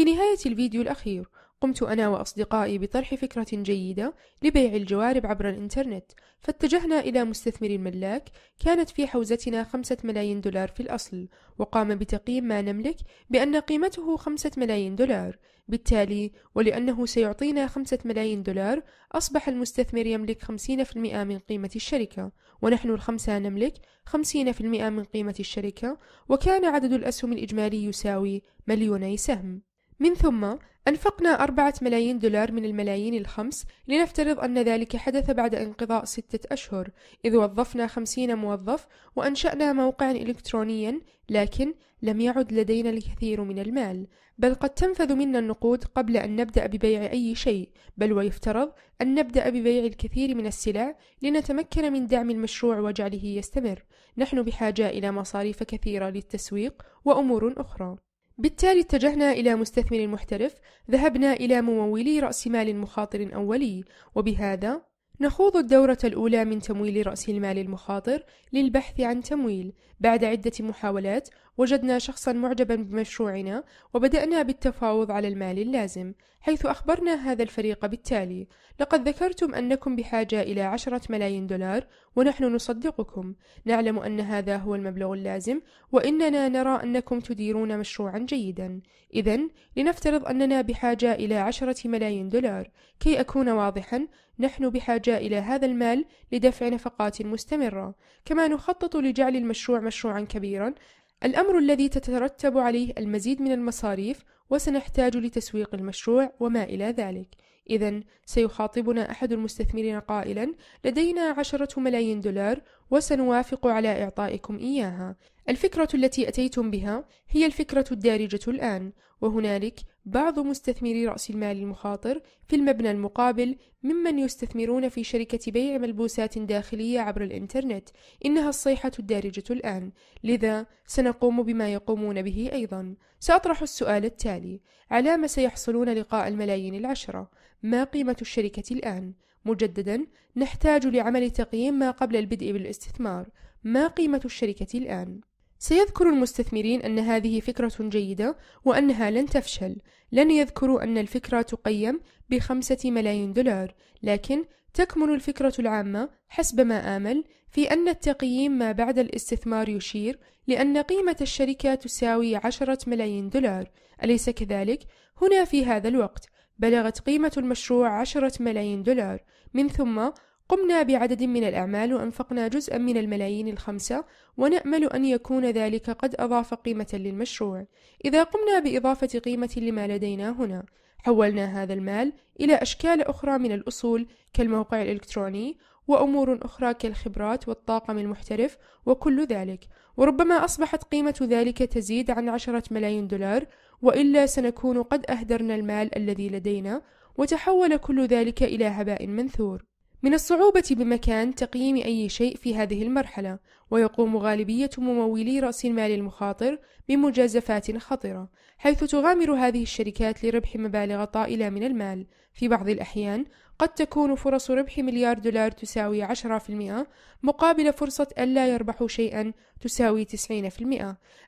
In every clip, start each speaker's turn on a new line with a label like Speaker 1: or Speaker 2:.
Speaker 1: في نهاية الفيديو الأخير قمت أنا وأصدقائي بطرح فكرة جيدة لبيع الجوارب عبر الإنترنت فاتجهنا إلى مستثمر ملاك كانت في حوزتنا خمسة ملايين دولار في الأصل وقام بتقييم ما نملك بأن قيمته خمسة ملايين دولار بالتالي ولأنه سيعطينا خمسة ملايين دولار أصبح المستثمر يملك خمسين في المئة من قيمة الشركة ونحن الخمسة نملك خمسين في المئة من قيمة الشركة وكان عدد الأسهم الإجمالي يساوي مليوني سهم من ثم أنفقنا أربعة ملايين دولار من الملايين الخمس لنفترض أن ذلك حدث بعد انقضاء ستة أشهر إذ وظفنا خمسين موظف وأنشأنا موقعا إلكترونيا لكن لم يعد لدينا الكثير من المال بل قد تنفذ منا النقود قبل أن نبدأ ببيع أي شيء بل ويفترض أن نبدأ ببيع الكثير من السلع لنتمكن من دعم المشروع وجعله يستمر نحن بحاجة إلى مصاريف كثيرة للتسويق وأمور أخرى بالتالي اتجهنا إلى مستثمر محترف، ذهبنا إلى ممولي رأس مال مخاطر أولي، وبهذا نخوض الدورة الأولى من تمويل رأس المال المخاطر للبحث عن تمويل بعد عدة محاولات وجدنا شخصا معجبا بمشروعنا وبدأنا بالتفاوض على المال اللازم حيث أخبرنا هذا الفريق بالتالي لقد ذكرتم أنكم بحاجة إلى عشرة ملايين دولار ونحن نصدقكم نعلم أن هذا هو المبلغ اللازم وإننا نرى أنكم تديرون مشروعا جيدا إذا لنفترض أننا بحاجة إلى عشرة ملايين دولار كي أكون واضحا نحن بحاجة إلى هذا المال لدفع نفقات مستمرة كما نخطط لجعل المشروع مشروعا كبيرا الأمر الذي تترتب عليه المزيد من المصاريف وسنحتاج لتسويق المشروع وما إلى ذلك إذا سيخاطبنا أحد المستثمرين قائلا لدينا عشرة ملايين دولار وسنوافق على إعطائكم إياها الفكرة التي أتيتم بها هي الفكرة الدارجة الآن وهنالك بعض مستثمري رأس المال المخاطر في المبنى المقابل ممن يستثمرون في شركة بيع ملبوسات داخلية عبر الإنترنت إنها الصيحة الدارجة الآن لذا سنقوم بما يقومون به أيضا سأطرح السؤال التالي على ما سيحصلون لقاء الملايين العشرة ما قيمة الشركة الآن؟ مجددا نحتاج لعمل تقييم ما قبل البدء بالاستثمار ما قيمة الشركة الآن؟ سيذكر المستثمرين أن هذه فكرة جيدة وأنها لن تفشل لن يذكروا أن الفكرة تقيم بخمسة ملايين دولار لكن تكمن الفكرة العامة حسب ما آمل في أن التقييم ما بعد الاستثمار يشير لأن قيمة الشركة تساوي عشرة ملايين دولار أليس كذلك؟ هنا في هذا الوقت بلغت قيمة المشروع عشرة ملايين دولار من ثم قمنا بعدد من الأعمال وأنفقنا جزءا من الملايين الخمسة ونأمل أن يكون ذلك قد أضاف قيمة للمشروع إذا قمنا بإضافة قيمة لما لدينا هنا حولنا هذا المال إلى أشكال أخرى من الأصول كالموقع الإلكتروني وأمور أخرى كالخبرات والطاقم المحترف وكل ذلك وربما أصبحت قيمة ذلك تزيد عن عشرة ملايين دولار وإلا سنكون قد أهدرنا المال الذي لدينا وتحول كل ذلك إلى هباء منثور من الصعوبة بمكان تقييم أي شيء في هذه المرحلة، ويقوم غالبية ممولي رأس المال المخاطر بمجازفات خطرة، حيث تغامر هذه الشركات لربح مبالغ طائلة من المال في بعض الأحيان، قد تكون فرص ربح مليار دولار تساوي 10% مقابل فرصة ألا يربحوا شيئا تساوي 90%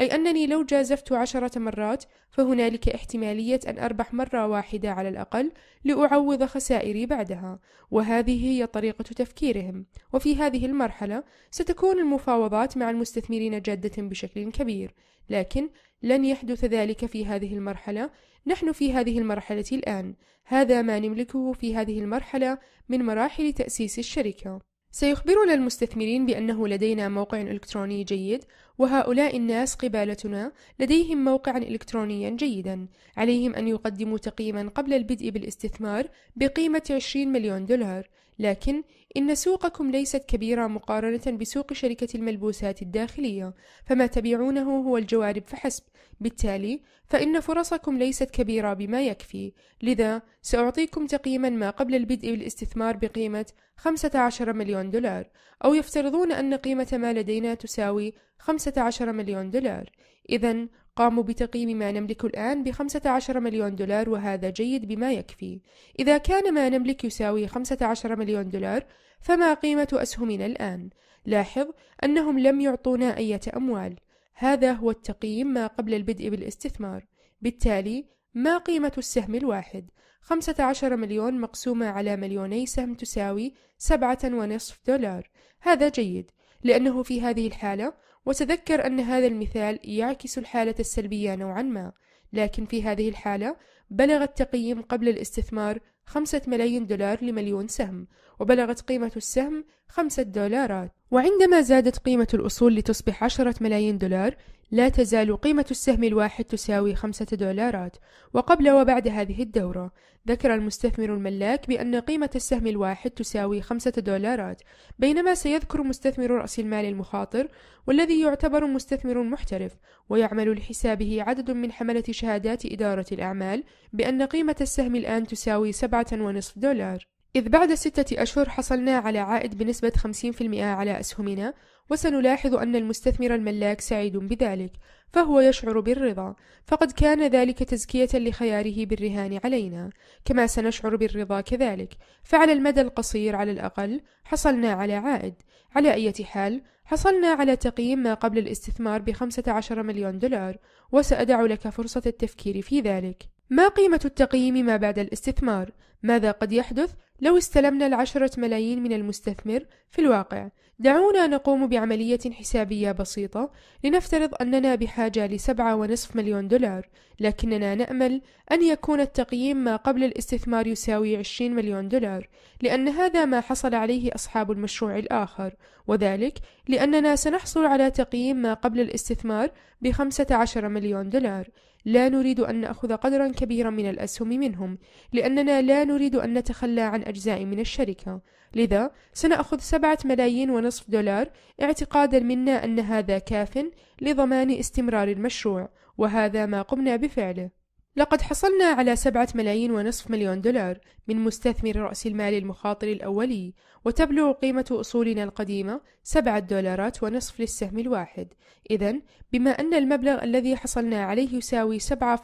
Speaker 1: أي أنني لو جازفت عشرة مرات فهنالك احتمالية أن أربح مرة واحدة على الأقل لأعوض خسائري بعدها وهذه هي طريقة تفكيرهم وفي هذه المرحلة ستكون المفاوضات مع المستثمرين جادة بشكل كبير لكن لن يحدث ذلك في هذه المرحلة نحن في هذه المرحلة الآن، هذا ما نملكه في هذه المرحلة من مراحل تأسيس الشركة. سيخبرنا المستثمرين بأنه لدينا موقع إلكتروني جيد، وهؤلاء الناس قبالتنا لديهم موقعًا إلكترونيًا جيدًا، عليهم أن يقدموا تقييمًا قبل البدء بالاستثمار بقيمة 20 مليون دولار، لكن إن سوقكم ليست كبيرة مقارنة بسوق شركة الملبوسات الداخلية، فما تبيعونه هو الجوارب فحسب، بالتالي فإن فرصكم ليست كبيرة بما يكفي، لذا سأعطيكم تقييما ما قبل البدء بالاستثمار بقيمة 15 مليون دولار، أو يفترضون أن قيمة ما لدينا تساوي 15 مليون دولار، إذا قاموا بتقييم ما نملك الآن ب 15 مليون دولار وهذا جيد بما يكفي إذا كان ما نملك يساوي 15 مليون دولار فما قيمة أسهمنا الآن؟ لاحظ أنهم لم يعطونا أي أموال هذا هو التقييم ما قبل البدء بالاستثمار بالتالي ما قيمة السهم الواحد؟ 15 مليون مقسومة على مليوني سهم تساوي سبعة ونصف دولار هذا جيد لأنه في هذه الحالة وتذكر أن هذا المثال يعكس الحالة السلبية نوعا ما لكن في هذه الحالة بلغ التقييم قبل الاستثمار خمسة ملايين دولار لمليون سهم وبلغت قيمة السهم خمسة دولارات وعندما زادت قيمة الأصول لتصبح عشرة ملايين دولار لا تزال قيمة السهم الواحد تساوي خمسة دولارات وقبل وبعد هذه الدورة ذكر المستثمر الملاك بأن قيمة السهم الواحد تساوي خمسة دولارات بينما سيذكر مستثمر رأس المال المخاطر والذي يعتبر مستثمر محترف ويعمل لحسابه عدد من حملة شهادات إدارة الأعمال بأن قيمة السهم الآن تساوي سبعة ونصف دولار إذ بعد ستة أشهر حصلنا على عائد بنسبة 50% على أسهمنا وسنلاحظ أن المستثمر الملاك سعيد بذلك فهو يشعر بالرضا فقد كان ذلك تزكية لخياره بالرهان علينا كما سنشعر بالرضا كذلك فعلى المدى القصير على الأقل حصلنا على عائد على أي حال حصلنا على تقييم ما قبل الاستثمار بخمسة عشر مليون دولار وسأدع لك فرصة التفكير في ذلك ما قيمة التقييم ما بعد الاستثمار؟ ماذا قد يحدث لو استلمنا العشرة ملايين من المستثمر في الواقع؟ دعونا نقوم بعملية حسابية بسيطة لنفترض أننا بحاجة لسبعة ونصف مليون دولار لكننا نأمل أن يكون التقييم ما قبل الاستثمار يساوي 20 مليون دولار لأن هذا ما حصل عليه أصحاب المشروع الآخر وذلك لأننا سنحصل على تقييم ما قبل الاستثمار بخمسة عشر مليون دولار لا نريد أن نأخذ قدرا كبيرا من الأسهم منهم لأننا لا نريد أن نتخلى عن أجزاء من الشركة لذا سنأخذ سبعة ملايين ونصف دولار اعتقادا منا أن هذا كاف لضمان استمرار المشروع وهذا ما قمنا بفعله لقد حصلنا على سبعة ملايين ونصف مليون دولار من مستثمر رأس المال المخاطر الأولي وتبلغ قيمة أصولنا القديمة سبعة دولارات ونصف للسهم الواحد إذا بما أن المبلغ الذي حصلنا عليه يساوي 7.5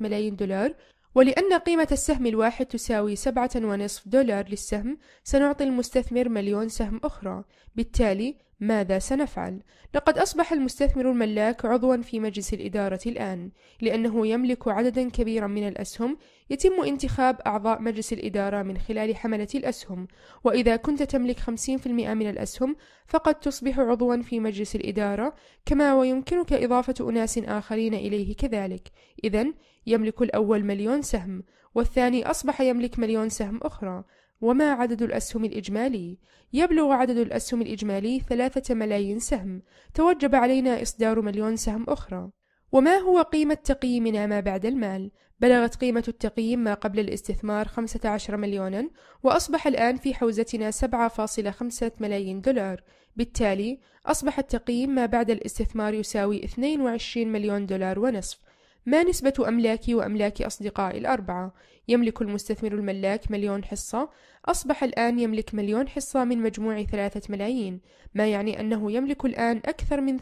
Speaker 1: ملايين دولار ولأن قيمة السهم الواحد تساوي سبعة ونصف دولار للسهم سنعطي المستثمر مليون سهم أخرى بالتالي ماذا سنفعل؟ لقد أصبح المستثمر الملاك عضوا في مجلس الإدارة الآن لأنه يملك عددا كبيرا من الأسهم يتم انتخاب أعضاء مجلس الإدارة من خلال حملة الأسهم، وإذا كنت تملك 50% من الأسهم، فقد تصبح عضواً في مجلس الإدارة، كما ويمكنك إضافة أناس آخرين إليه كذلك. إذا يملك الأول مليون سهم، والثاني أصبح يملك مليون سهم أخرى. وما عدد الأسهم الإجمالي؟ يبلغ عدد الأسهم الإجمالي ثلاثة ملايين سهم، توجب علينا إصدار مليون سهم أخرى. وما هو قيمة تقييمنا ما بعد المال؟ بلغت قيمة التقييم ما قبل الاستثمار 15 مليونا وأصبح الآن في حوزتنا 7.5 ملايين دولار بالتالي أصبح التقييم ما بعد الاستثمار يساوي 22 مليون دولار ونصف ما نسبة أملاكي وأملاك أصدقائي الأربعة؟ يملك المستثمر الملاك مليون حصة، أصبح الآن يملك مليون حصة من مجموع ثلاثة ملايين، ما يعني أنه يملك الآن أكثر من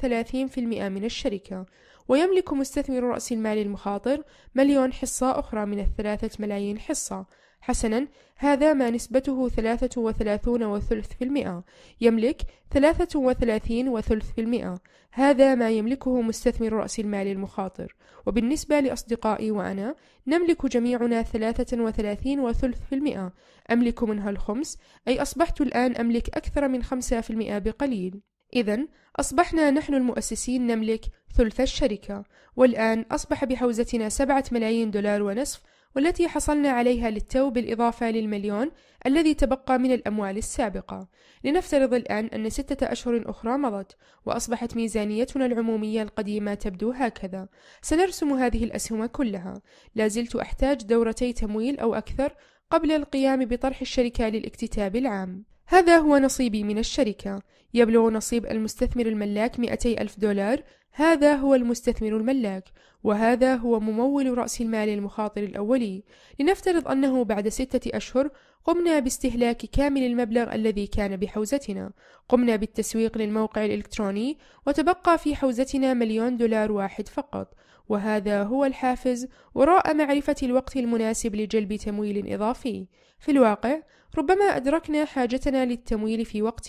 Speaker 1: 30% من الشركة، ويملك مستثمر رأس المال المخاطر مليون حصة أخرى من الثلاثة ملايين حصة حسنا هذا ما نسبته ثلاثة وثلاثون وثلث في المئة يملك ثلاثة وثلاثين وثلث في المئة هذا ما يملكه مستثمر رأس المال المخاطر وبالنسبة لأصدقائي وأنا نملك جميعنا ثلاثة وثلاثين وثلث في المئة أملك منها الخمس أي أصبحت الآن أملك أكثر من خمسة في المئة بقليل إذا أصبحنا نحن المؤسسين نملك ثلث الشركة والآن أصبح بحوزتنا سبعة ملايين دولار ونصف والتي حصلنا عليها للتو بالإضافة للمليون الذي تبقى من الأموال السابقة لنفترض الآن أن ستة أشهر أخرى مضت وأصبحت ميزانيتنا العمومية القديمة تبدو هكذا سنرسم هذه الأسهم كلها لا زلت أحتاج دورتي تمويل أو أكثر قبل القيام بطرح الشركة للاكتتاب العام هذا هو نصيبي من الشركة يبلغ نصيب المستثمر الملاك 200 ألف دولار هذا هو المستثمر الملاك وهذا هو ممول رأس المال المخاطر الأولي لنفترض أنه بعد ستة أشهر قمنا باستهلاك كامل المبلغ الذي كان بحوزتنا قمنا بالتسويق للموقع الإلكتروني وتبقى في حوزتنا مليون دولار واحد فقط وهذا هو الحافز وراء معرفة الوقت المناسب لجلب تمويل إضافي في الواقع ربما أدركنا حاجتنا للتمويل في وقت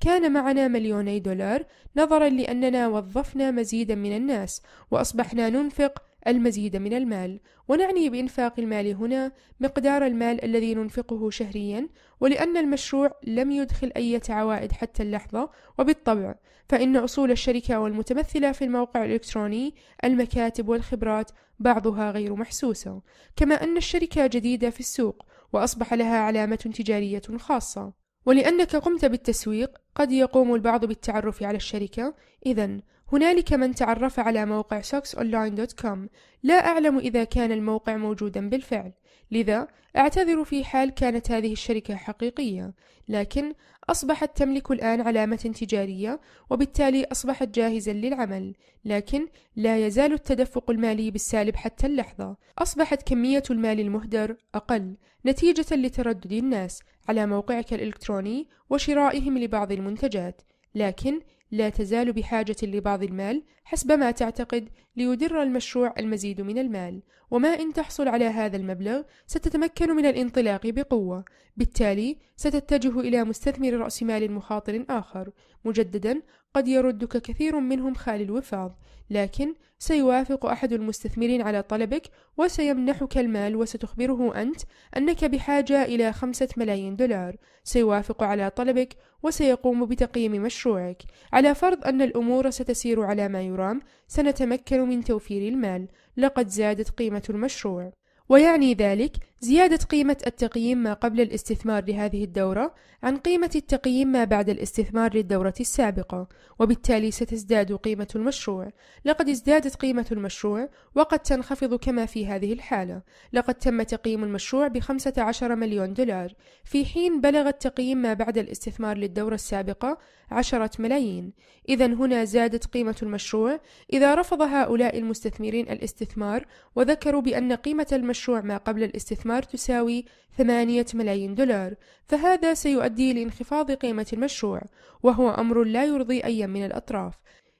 Speaker 1: كان معنا مليوني دولار نظرا لأننا وظفنا مزيدا من الناس
Speaker 2: وأصبحنا
Speaker 1: ننفق المزيد من المال ونعني بإنفاق المال هنا مقدار المال الذي ننفقه شهريا ولأن المشروع لم يدخل أي عوائد حتى اللحظة وبالطبع فإن أصول الشركة والمتمثلة في الموقع الإلكتروني المكاتب والخبرات بعضها غير محسوسة كما أن الشركة جديدة في السوق وأصبح لها علامة تجارية خاصة ولأنك قمت بالتسويق قد يقوم البعض بالتعرف على الشركة إذا هنالك من تعرف على موقع socksonline.com. لا أعلم إذا كان الموقع موجودا بالفعل لذا أعتذر في حال كانت هذه الشركة حقيقية، لكن أصبحت تملك الآن علامة تجارية، وبالتالي أصبحت جاهزا للعمل، لكن لا يزال التدفق المالي بالسالب حتى اللحظة. أصبحت كمية المال المهدر أقل، نتيجة لتردد الناس على موقعك الإلكتروني وشرائهم لبعض المنتجات، لكن لا تزال بحاجة لبعض المال حسب ما تعتقد ليدر المشروع المزيد من المال، وما إن تحصل على هذا المبلغ ستتمكن من الانطلاق بقوة، بالتالي ستتجه إلى مستثمر رأس مال مخاطر آخر، مجددا قد يردك كثير منهم خالي الوفاض، لكن سيوافق أحد المستثمرين على طلبك وسيمنحك المال وستخبره أنت أنك بحاجة إلى خمسة ملايين دولار سيوافق على طلبك وسيقوم بتقييم مشروعك على فرض أن الأمور ستسير على ما يرام سنتمكن من توفير المال لقد زادت قيمة المشروع ويعني ذلك زيادة قيمة التقييم ما قبل الاستثمار لهذه الدورة عن قيمة التقييم ما بعد الاستثمار للدورة السابقة، وبالتالي ستزداد قيمة المشروع. لقد ازدادت قيمة المشروع، وقد تنخفض كما في هذه الحالة. لقد تم تقييم المشروع ب 15 مليون دولار، في حين بلغ التقييم ما بعد الاستثمار للدورة السابقة عشرة ملايين. إذا هنا زادت قيمة المشروع إذا رفض هؤلاء المستثمرين الاستثمار وذكروا بأن قيمة المشروع ما قبل الاستثمار الدينار تساوي 8 ملايين دولار فهذا سيؤدي لانخفاض قيمة المشروع وهو أمر لا يرضي أي من الأطراف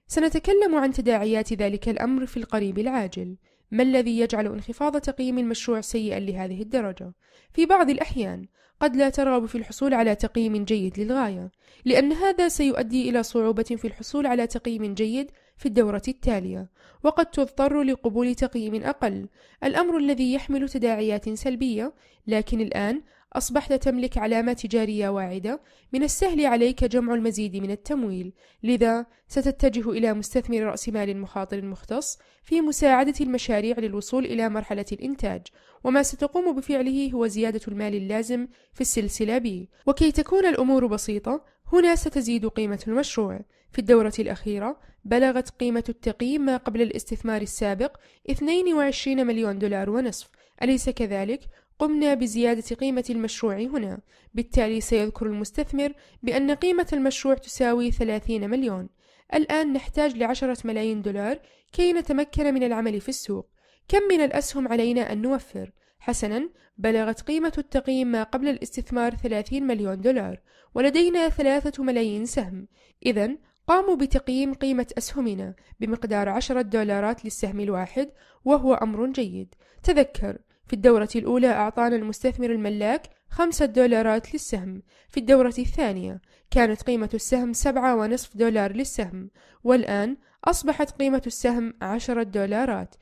Speaker 1: سنتكلم عن تداعيات ذلك الأمر في القريب العاجل ما الذي يجعل انخفاض تقييم المشروع سيئا لهذه الدرجة؟ في بعض الأحيان قد لا ترغب في الحصول على تقييم جيد للغاية، لأن هذا سيؤدي إلى صعوبة في الحصول على تقييم جيد في الدورة التالية، وقد تضطر لقبول تقييم أقل، الأمر الذي يحمل تداعيات سلبية، لكن الآن أصبحت تملك علامة تجارية واعدة، من السهل عليك جمع المزيد من التمويل، لذا ستتجه إلى مستثمر رأس مال مخاطر مختص في مساعدة المشاريع للوصول إلى مرحلة الإنتاج، وما ستقوم بفعله هو زيادة المال اللازم في السلسلة بي، وكي تكون الأمور بسيطة، هنا ستزيد قيمة المشروع. في الدورة الأخيرة بلغت قيمة التقييم ما قبل الاستثمار السابق 22 مليون دولار ونصف أليس كذلك؟ قمنا بزيادة قيمة المشروع هنا بالتالي سيذكر المستثمر بأن قيمة المشروع تساوي 30 مليون الآن نحتاج لعشرة ملايين دولار كي نتمكن من العمل في السوق كم من الأسهم علينا أن نوفر؟ حسنا بلغت قيمة التقييم ما قبل الاستثمار 30 مليون دولار ولدينا ثلاثة ملايين سهم إذا قاموا بتقييم قيمة أسهمنا بمقدار عشرة دولارات للسهم الواحد وهو أمر جيد تذكر في الدورة الأولى أعطانا المستثمر الملاك خمسة دولارات للسهم في الدورة الثانية كانت قيمة السهم سبعة ونصف دولار للسهم والآن أصبحت قيمة السهم عشرة دولارات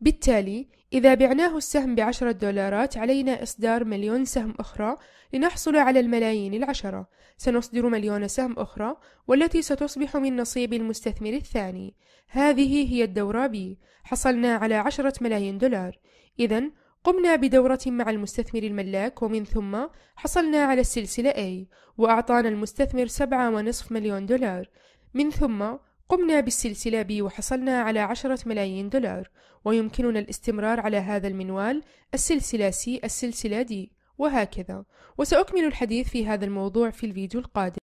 Speaker 1: بالتالي إذا بعناه السهم بعشرة دولارات علينا إصدار مليون سهم أخرى لنحصل على الملايين العشرة سنصدر مليون سهم أخرى والتي ستصبح من نصيب المستثمر الثاني هذه هي الدورة بي حصلنا على عشرة ملايين دولار إذا قمنا بدورة مع المستثمر الملاك ومن ثم حصلنا على السلسلة A وأعطانا المستثمر سبعة ونصف مليون دولار من ثم قمنا بالسلسلة B وحصلنا على عشرة ملايين دولار ويمكننا الاستمرار على هذا المنوال السلسلة C السلسلة D وهكذا وسأكمل الحديث في هذا الموضوع في الفيديو القادم